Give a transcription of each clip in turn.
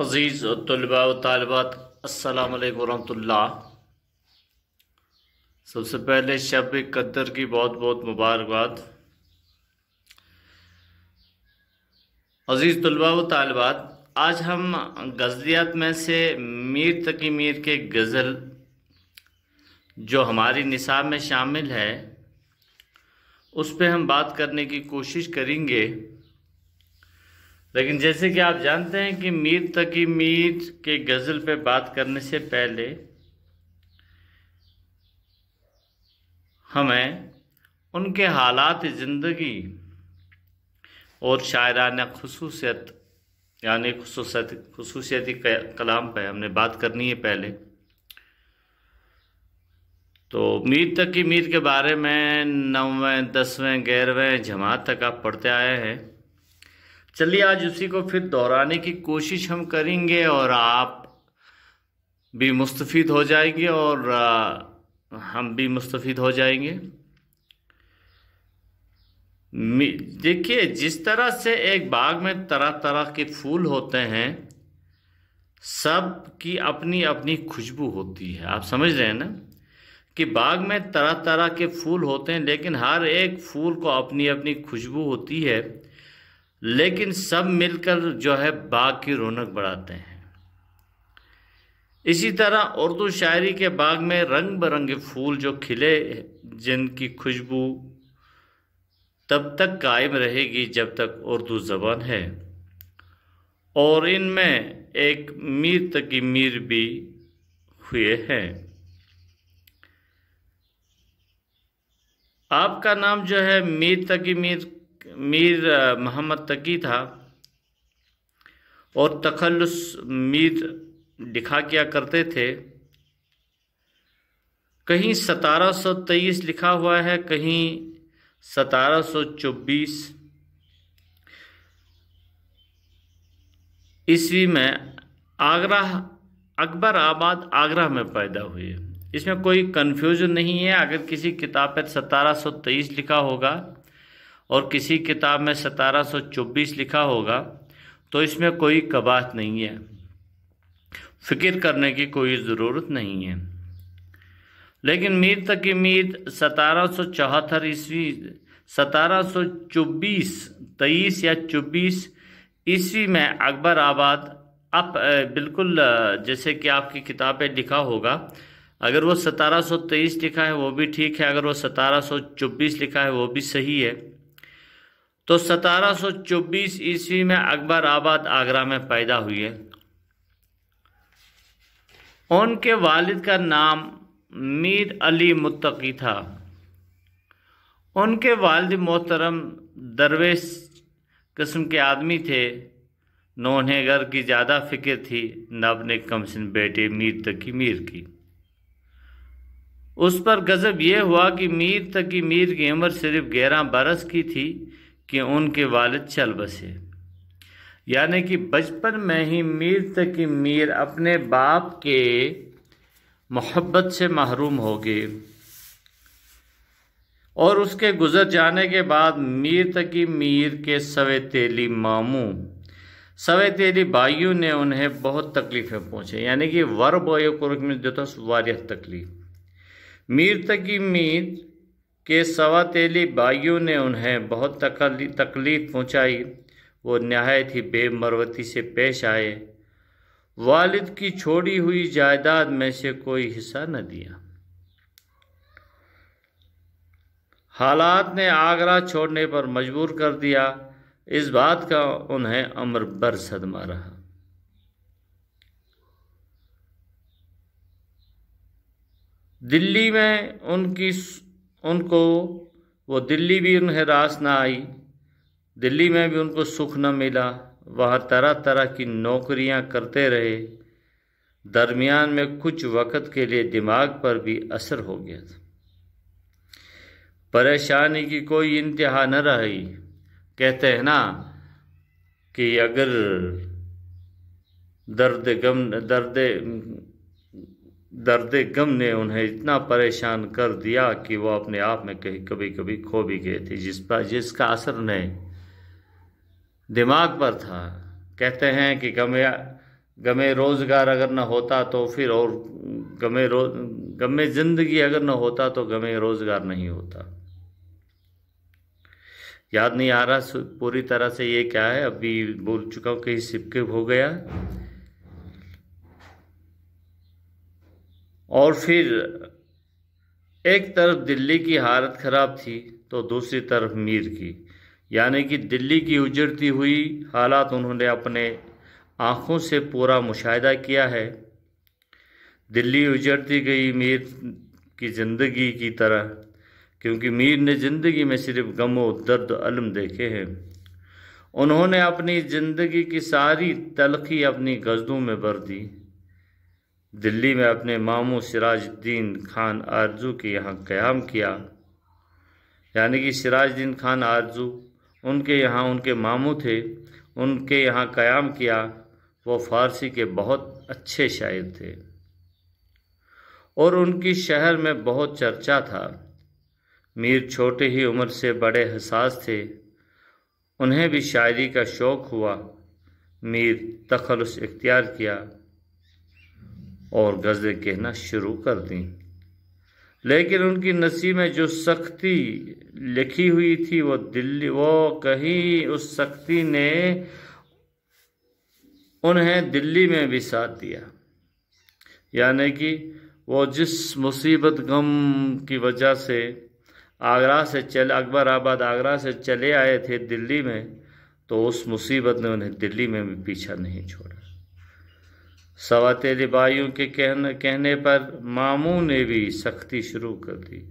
अज़ीज़ तलबा तलबात अल्लाम वरहमल्ला सबसे पहले शब कदर की बहुत बहुत मुबारकबाद अज़ीज़ तलबा तलबात आज हम गज़लियात में से मीर तकी मीर के गज़ल जो हमारी निसाब में शामिल है उस पर हम बात करने की कोशिश करेंगे लेकिन जैसे कि आप जानते हैं कि मीर तकी मीर के गज़ल पे बात करने से पहले हमें उनके हालात ज़िंदगी और शायराना खसूसियत यानी खसूसियत खसूसियती कलाम पे हमने बात करनी है पहले तो मीर तकी मीर के बारे में नौवें दसवें ग्यारहवें जमात तक आप पढ़ते आए हैं चलिए आज उसी को फिर दोहराने की कोशिश हम करेंगे और आप भी मुस्तफ़ हो जाएंगे और हम भी मुस्तफ़ हो जाएंगे देखिए जिस तरह से एक बाग में तरह तरह के फूल होते हैं सब की अपनी अपनी खुशबू होती है आप समझ रहे हैं ना कि बाग में तरह तरह के फूल होते हैं लेकिन हर एक फूल को अपनी अपनी खुशबू होती है लेकिन सब मिलकर जो है बाग की रौनक बढ़ाते हैं इसी तरह उर्दू शायरी के बाग में रंग बिरंगे फूल जो खिले जिनकी खुशबू तब तक कायम रहेगी जब तक उर्दू ज़बान है और इनमें एक मीर तकी मीर भी हुए हैं आपका नाम जो है मीर तकी मीर मीर मोहम्मद तकी था और तखलस मीर लिखा किया करते थे कहीं 1723 लिखा हुआ है कहीं 1724 ईस्वी में आगरा अकबर आबाद आगरा में पैदा हुए इसमें कोई कन्फ्यूजन नहीं है अगर किसी किताब पर 1723 लिखा होगा और किसी किताब में सतारह सौ चौबीस लिखा होगा तो इसमें कोई कबाहत नहीं है फिक्र करने की कोई ज़रूरत नहीं है लेकिन मीर तक मीर सतारह सौ चौहत्तर ईस्वी सतारह सौ चौबीस तेईस या चौबीस ईस्वी में अकबर आबाद अब बिल्कुल जैसे कि आपकी किताब पे लिखा होगा अगर वो 1723 लिखा है वो भी ठीक है अगर वो 1724 लिखा है वो भी सही है तो 1724 ईस्वी में अकबर आबाद आगरा में पैदा हुए उनके वालिद का नाम मीर अली मुत्तकी था उनके वालद मोहतरम दरवेश किस्म के आदमी थे न उन्हें घर की ज़्यादा फिक्र थी न अपने कमसिन बेटे मीर तकी मीर की उस पर गज़ब यह हुआ कि मीर तकी मीर की उम्र सिर्फ ग्यारह बरस की थी कि उनके वालद चल बसे यानी कि बचपन में ही मीर तक मीर अपने बाप के मोहब्बत से महरूम हो गए और उसके गुजर जाने के बाद मीर तकी मीर के सवेतेली मामू सवेतेली भाइयों ने उन्हें बहुत तकलीफ़ें पहुँचे यानी कि वर और को में जो था वारिया तकलीफ मीर तकी मीर के सवातेली बाइयों ने उन्हें बहुत तकलीफ पहुंचाई वो नहायत ही बेमरवती से पेश आए वालिद की छोड़ी हुई जायदाद में से कोई हिस्सा न दिया हालात ने आगरा छोड़ने पर मजबूर कर दिया इस बात का उन्हें अमर बर सदमा रहा दिल्ली में उनकी उनको वो दिल्ली भी उन्हें रास ना आई दिल्ली में भी उनको सुख न मिला वह तरह तरह की नौकरियां करते रहे दरमियान में कुछ वक़्त के लिए दिमाग पर भी असर हो गया था परेशानी की कोई इंतहा न रही कहते हैं ना कि अगर दर्द गम दर्द दर्द गम ने उन्हें इतना परेशान कर दिया कि वो अपने आप में कहीं कभी कभी खो भी गए थे जिस पर जिसका असर ने दिमाग पर था कहते हैं कि गमे गमे रोज़गार अगर न होता तो फिर और गमे रोज गमे ज़िंदगी अगर न होता तो गमे रोज़गार नहीं होता याद नहीं आ रहा पूरी तरह से ये क्या है अभी बोल चुका हूँ कहीं सिपके हो गया और फिर एक तरफ दिल्ली की हालत ख़राब थी तो दूसरी तरफ मीर की यानी कि दिल्ली की उजड़ती हुई हालात उन्होंने अपने आँखों से पूरा मुशाहिदा किया है दिल्ली उजड़ती गई मीर की ज़िंदगी की तरह क्योंकि मीर ने ज़िंदगी में सिर्फ गम और दर्द अलम देखे हैं उन्होंने अपनी ज़िंदगी की सारी तलखी अपनी गज़लों में भर दी दिल्ली में अपने मामू सिराजुद्दीन खान आरजू के यहाँ क़्याम किया यानी कि सिराजुद्दीन खान आरजू उनके यहाँ उनके मामू थे उनके यहाँ क़्याम किया वो फ़ारसी के बहुत अच्छे शायर थे और उनकी शहर में बहुत चर्चा था मीर छोटे ही उम्र से बड़े हसास थे उन्हें भी शायरी का शौक़ हुआ मीर तखलस इख्तियार किया और गज़लें कहना शुरू कर दी लेकिन उनकी नसीब में जो सख्ती लिखी हुई थी वो दिल्ली वो कहीं उस सख्ती ने उन्हें दिल्ली में भी साथ दिया यानी कि वो जिस मुसीबत गम की वजह से आगरा से चल अकबर आबाद आगरा से चले आए थे दिल्ली में तो उस मुसीबत ने उन्हें दिल्ली में भी पीछा नहीं छोड़ा सवाते रिबाइयों के कहने कहने पर मामू ने भी सख्ती शुरू कर दी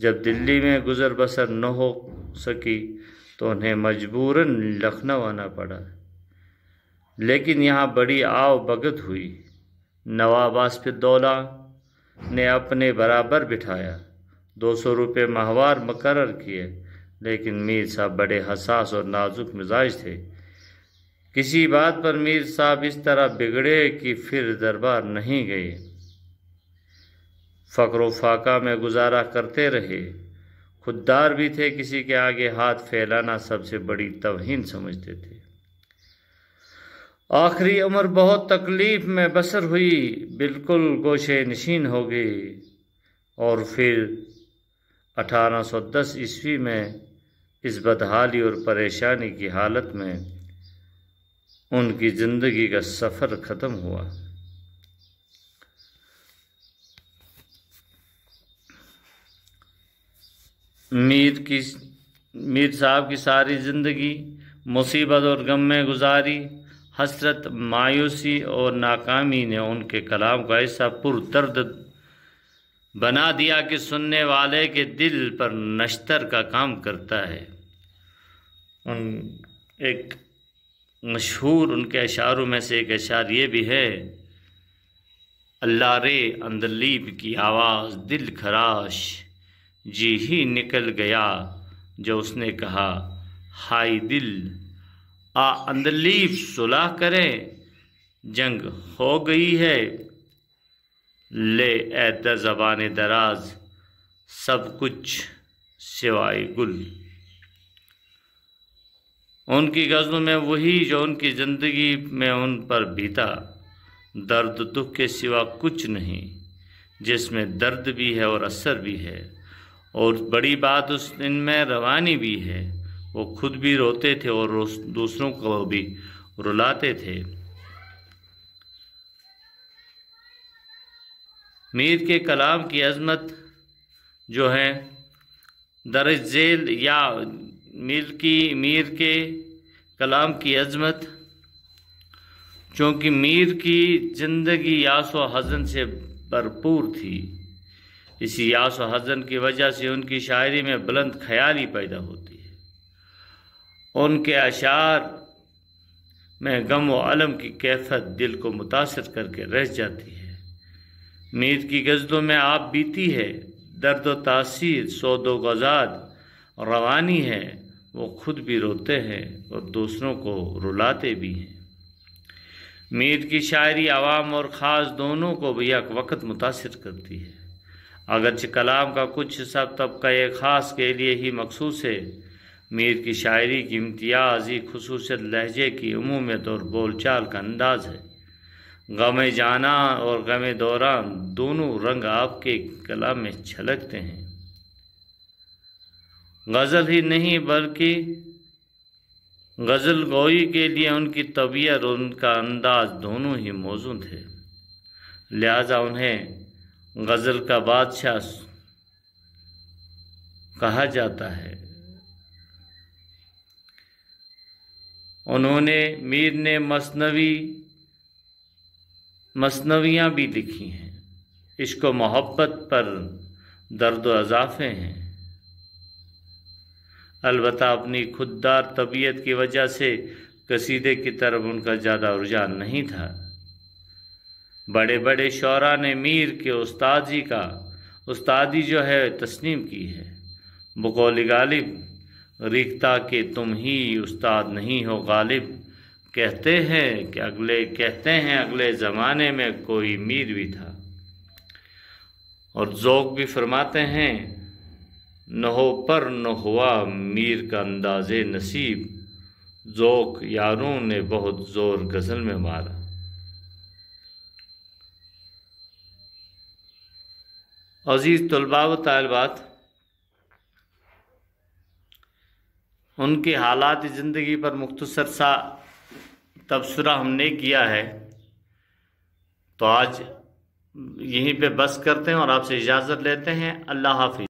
जब दिल्ली में गुज़र बसर न हो सकी तो उन्हें मजबूरन लखनऊ आना पड़ा लेकिन यहाँ बड़ी आव भगत हुई नवाब आसफिदौला ने अपने बराबर बिठाया दो सौ रुपये माहवार मुकर किए लेकिन मीर साहब बड़े हसास और नाजुक मिजाज थे किसी बात पर मीर साहब इस तरह बिगड़े कि फिर दरबार नहीं गए फकर फाका में गुजारा करते रहे खुददार भी थे किसी के आगे हाथ फैलाना सबसे बड़ी तवहीन समझते थे आखिरी उम्र बहुत तकलीफ में बसर हुई बिल्कुल गोशे नशीन हो गई और फिर 1810 ईस्वी में इस बदहाली और परेशानी की हालत में उनकी ज़िंदगी का सफ़र ख़त्म हुआ मीर की मीर साहब की सारी ज़िंदगी मुसीबत और गम में गुजारी हसरत मायूसी और नाकामी ने उनके कलाम को ऐसा पुरदर्द बना दिया कि सुनने वाले के दिल पर नश्तर का काम करता है उन एक मशहूर उनके अशारों में से एक अशार ये भी है अल्लाह रे अंदलीब की आवाज़ दिल खराश जी ही निकल गया जो उसने कहा हाय दिल आ अंदलीब सुलह करें जंग हो गई है ले ऐ जबान दराज सब कुछ सिवाय गुल उनकी गज़ल में वही जो उनकी ज़िंदगी में उन पर बीता दर्द दुख के सिवा कुछ नहीं जिसमें दर्द भी है और असर भी है और बड़ी बात उस दिन में रवानी भी है वो खुद भी रोते थे और दूसरों को भी रुलाते थे मीर के कलाम की अजमत जो है दर्ज या की मीर के कलाम की अजमत चूँकि मीर की ज़िंदगी यास व हज़न से भरपूर थी इसी यास व हज़न की वजह से उनकी शायरी में बुलंद ख्याली पैदा होती है उनके अशार में गम व अलम की कैफत दिल को मुतासर करके रह जाती है मीर की गज़लों में आप बीती है दर्द व तासीर सौदो गजाद रवानी है वो खुद भी रोते हैं और दूसरों को रुलाते भी हैं मीर की शायरी आवाम और ख़ास दोनों को एक वक्त मुतासर करती है अगरच कलाम का कुछ हिस्सा तबका एक ख़ास के लिए ही मखसूस है मीर की शायरी की इम्तियाजी खसूसियत लहजे की अमूमियत और बोलचाल का अंदाज है गम जाना और गम दौरान दोनों रंग आपके कलाम में छलकते हैं गज़ल ही नहीं बल्कि गज़ल गोई के लिए उनकी तबीयत और उनका अंदाज दोनों ही मौजूद थे लिहाजा उन्हें गज़ल का बादशाह कहा जाता है उन्होंने मीर ने मसनवी मसनवियाँ भी लिखी हैं इश्क मोहब्बत पर दर्द अजाफे हैं अलबत् अपनी खुददार तबीयत की वजह से कसीदे की तरफ उनका ज़्यादा रुझान नहीं था बड़े बड़े शरा ने मीर के उस्तादी का उस्तादी जो है तस्नीम की है बकौल गालिब रिक्ता के तुम ही उस्ताद नहीं हो गालिब कहते हैं कि अगले कहते हैं अगले ज़माने में कोई मीर भी था और ज़ोक भी फरमाते हैं न हो पर न हुआ मीर का अंदाज नसीब ज़ोक यारों ने बहुत ज़ोर गज़ल में मारा अज़ीज़ तलबा व तलबात उनके हालात ज़िंदगी पर मुख्तसर सा तबसरा हमने किया है तो आज यहीं पे बस करते हैं और आपसे इजाज़त लेते हैं अल्लाह हाफि